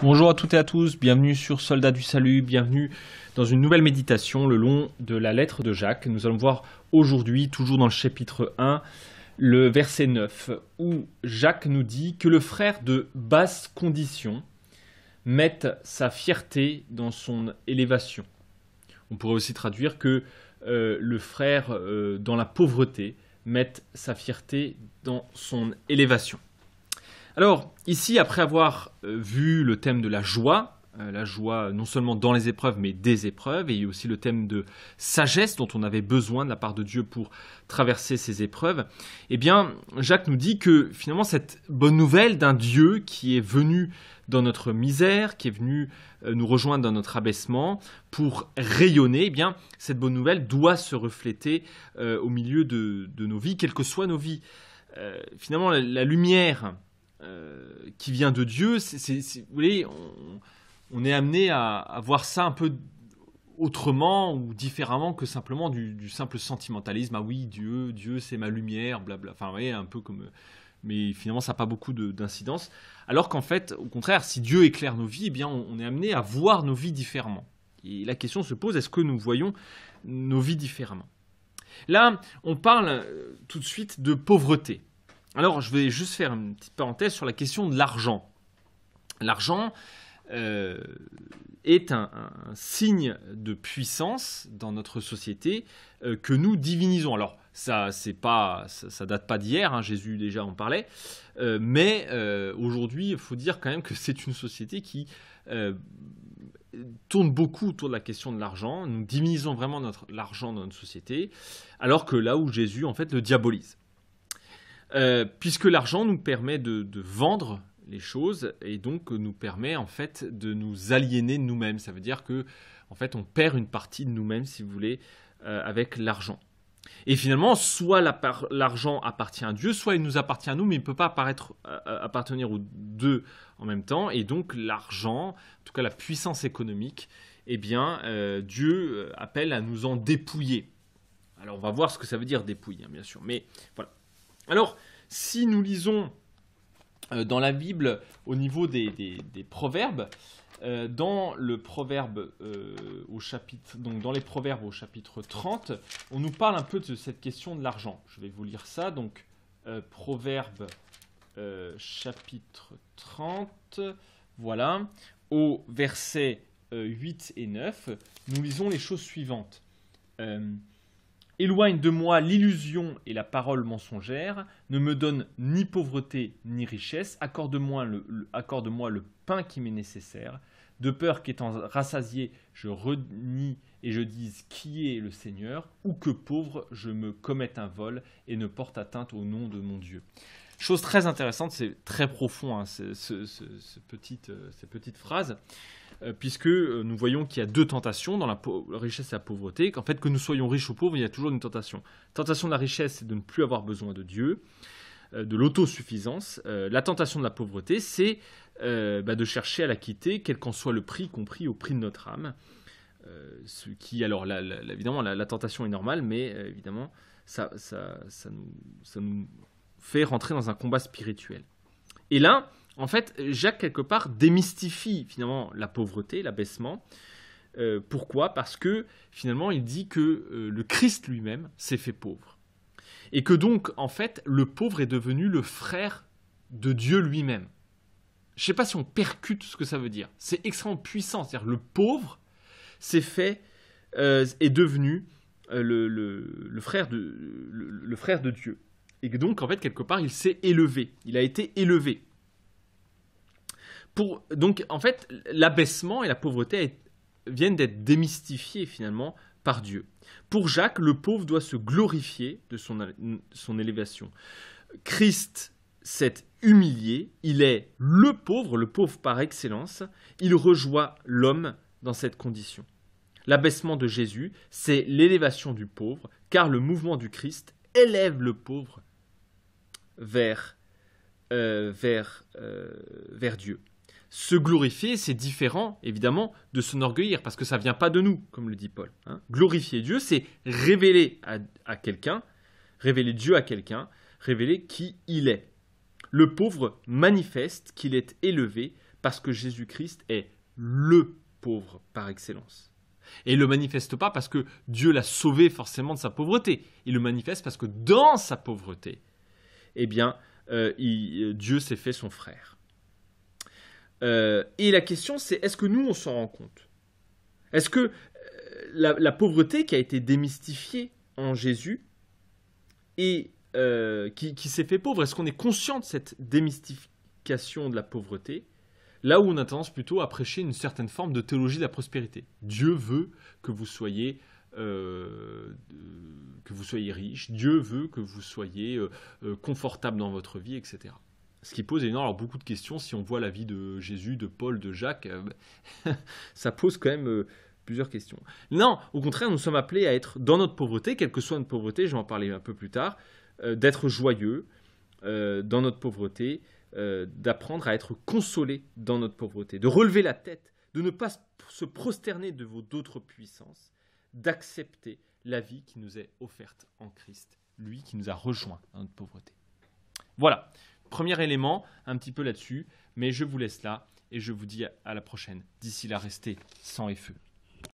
Bonjour à toutes et à tous, bienvenue sur Soldats du Salut, bienvenue dans une nouvelle méditation le long de la lettre de Jacques. Nous allons voir aujourd'hui, toujours dans le chapitre 1, le verset 9, où Jacques nous dit que le frère de basse condition met sa fierté dans son élévation. On pourrait aussi traduire que euh, le frère euh, dans la pauvreté met sa fierté dans son élévation. Alors, ici, après avoir euh, vu le thème de la joie, euh, la joie non seulement dans les épreuves, mais des épreuves, et aussi le thème de sagesse dont on avait besoin de la part de Dieu pour traverser ces épreuves, eh bien, Jacques nous dit que finalement, cette bonne nouvelle d'un Dieu qui est venu dans notre misère, qui est venu euh, nous rejoindre dans notre abaissement pour rayonner, eh bien, cette bonne nouvelle doit se refléter au milieu de, nos vies, quelles que soient nos vies. finalement, la lumière euh, qui vient de Dieu, vous voyez, on, est amené à, voir ça un peu autrement ou différemment que simplement du, simple sentimentalisme. Ah oui, Dieu, Dieu, c'est ma lumière, blabla. Enfin, vous voyez, un peu comme. Mais finalement, ça n'a pas beaucoup d'incidence. Alors qu'en fait, au contraire, si Dieu éclaire nos vies, eh bien, on est amené à voir nos vies différemment. Et la question se pose est-ce que nous voyons nos vies différemment Là, on parle euh, tout de suite de pauvreté. Alors, je vais juste faire une petite parenthèse sur la question de l'argent. L'argent euh, est un, signe de puissance dans notre société euh, que nous divinisons. Alors, ça c'est pas ça, date pas d'hier hein, Jésus déjà en parlait euh, mais aujourd'hui il faut dire quand même que c'est une société qui tourne beaucoup autour de la question de l'argent nous divinisons vraiment notre l'argent dans notre société alors que là où Jésus en fait le diabolise euh, puisque l'argent nous permet de, vendre les choses et donc nous permet en fait de nous aliéner nous-mêmes. Ça veut dire que en fait on perd une partie de nous-mêmes, si vous voulez, euh, avec l'argent. Et finalement, soit l'argent appartient à Dieu, soit il nous appartient à nous, mais il ne peut pas euh, appartenir aux deux en même temps. Et donc l'argent, en tout cas la puissance économique, eh bien Dieu appelle à nous en dépouiller. Alors on va voir ce que ça veut dire dépouiller, hein, bien sûr. Mais voilà, alors, si nous lisons euh, dans la Bible au niveau des, proverbes, euh, dans le proverbe euh, au chapitre, donc dans les proverbes au chapitre 30, on nous parle un peu de cette question de l'argent. Je vais vous lire ça, donc proverbe chapitre 30, voilà, au verset 8 et 9, nous lisons les choses suivantes. Éloigne de moi l'illusion et la parole mensongère, ne me donne ni pauvreté ni richesse, accorde-moi le, pain qui m'est nécessaire, de peur qu'étant rassasié, je renie et je dise qui est le Seigneur, ou que pauvre, je me commette un vol et ne porte atteinte au nom de mon Dieu. Chose très intéressante, c'est très profond, hein, ce, ce, euh, cette petite phrase. Euh, puisque euh, nous voyons qu'il y a deux tentations dans la, richesse et la pauvreté, qu'en fait que nous soyons riches ou pauvres, il y a toujours une tentation. Tentation de la richesse, c'est de ne plus avoir besoin de Dieu, euh, de l'autosuffisance. la tentation de la pauvreté, c'est bah, de chercher à la quitter, quel qu'en soit le prix, compris au prix de notre âme. ce qui, alors, là, évidemment, la, tentation est normale, mais évidemment, ça, nous, ça nous fait rentrer dans un combat spirituel. Et là, en fait, Jacques, quelque part, démystifie finalement la pauvreté, l'abaissement. Euh, pourquoi Parce que finalement, il dit que euh, le Christ lui-même s'est fait pauvre. Et que donc, en fait, le pauvre est devenu le frère de Dieu lui-même. Je ne sais pas si on percute ce que ça veut dire. C'est extrêmement puissant. C'est-à-dire le pauvre s'est fait, euh, est devenu le, frère de, le, le frère de Dieu. Et donc, en fait, quelque part, il s'est élevé. Il a été élevé donc, en fait, l'abaissement et la pauvreté viennent d'être démystifiés finalement par Dieu. Pour Jacques, le pauvre doit se glorifier de son, élévation. Christ s'est humilié, il est le pauvre, le pauvre par excellence, il rejoint l'homme dans cette condition. L'abaissement de Jésus, c'est l'élévation du pauvre, car le mouvement du Christ élève le pauvre vers euh, euh, Dieu se glorifier, c'est différent, évidemment, de s'enorgueillir, parce que ça vient pas de nous, comme le dit Paul. Hein. Glorifier Dieu, c'est révéler à, quelqu'un, révéler Dieu à quelqu'un, révéler qui il est. Le pauvre manifeste qu'il est élevé parce que Jésus-Christ est LE pauvre par excellence. Et il le manifeste pas parce que Dieu l'a sauvé forcément de sa pauvreté. Il le manifeste parce que dans sa pauvreté, eh bien, euh, euh, Dieu s'est fait son frère. Euh, et la question, c'est est-ce que nous, on s'en rend compte Est-ce que euh, la, pauvreté qui a été démystifiée en Jésus et euh, qui, s'est fait pauvre, est-ce qu'on est conscient de cette démystification de la pauvreté Là où on a tendance plutôt à prêcher une certaine forme de théologie de la prospérité. Dieu veut que vous soyez que vous soyez riche, Dieu veut que vous soyez confortable dans votre vie, etc. Ce qui pose énormément beaucoup de questions. Si on voit la vie de Jésus, de Paul, de Jacques, euh, ça pose quand même euh, plusieurs questions. Non, au contraire, nous sommes appelés à être dans notre pauvreté, quelle que soit notre pauvreté, je vais en parler un peu plus tard, euh, d'être joyeux dans notre pauvreté, d'apprendre à être consolé dans notre pauvreté, de relever la tête, de ne pas se prosterner devant d'autres puissances, d'accepter la vie qui nous est offerte en Christ, lui qui nous a rejoints dans notre pauvreté. Voilà, premier élément un petit peu là-dessus. Mais je vous laisse là et je vous dis à la prochaine. D'ici là, restez sans et